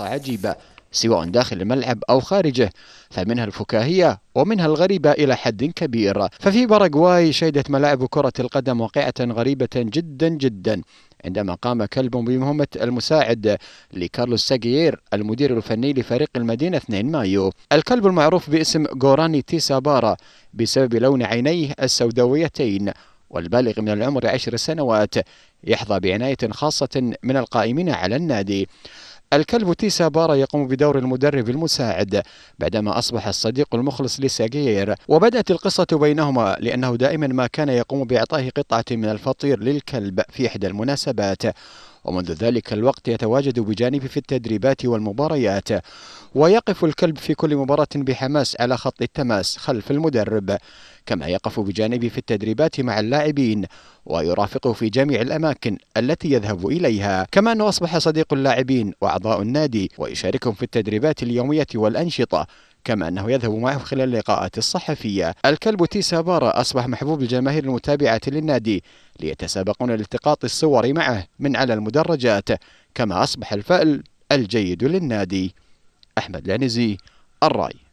عجيبة سواء داخل الملعب أو خارجه فمنها الفكاهية ومنها الغريبة إلى حد كبير ففي باراغواي شهدت ملاعب كرة القدم واقعة غريبة جدا جدا عندما قام كلب بمهمة المساعد لكارلوس ساغيير المدير الفني لفريق المدينة 2 مايو الكلب المعروف باسم غوراني تيسابارا بسبب لون عينيه السوداويتين والبالغ من العمر عشر سنوات يحظى بعناية خاصة من القائمين على النادي الكلب تيسا بارا يقوم بدور المدرب المساعد بعدما أصبح الصديق المخلص لساجير وبدأت القصة بينهما لأنه دائما ما كان يقوم بإعطائه قطعة من الفطير للكلب في إحدى المناسبات ومنذ ذلك الوقت يتواجد بجانبي في التدريبات والمباريات ويقف الكلب في كل مباراة بحماس على خط التماس خلف المدرب كما يقف بجانبي في التدريبات مع اللاعبين ويرافقه في جميع الأماكن التي يذهب إليها كما أنه أصبح صديق اللاعبين وأعضاء النادي ويشاركهم في التدريبات اليومية والأنشطة كما أنه يذهب معه خلال اللقاءات الصحفية الكلب تيسا بارا أصبح محبوب الجماهير المتابعة للنادي ليتسابقون لالتقاط الصور معه من على المدرجات كما أصبح الفأل الجيد للنادي أحمد العنزي الرأي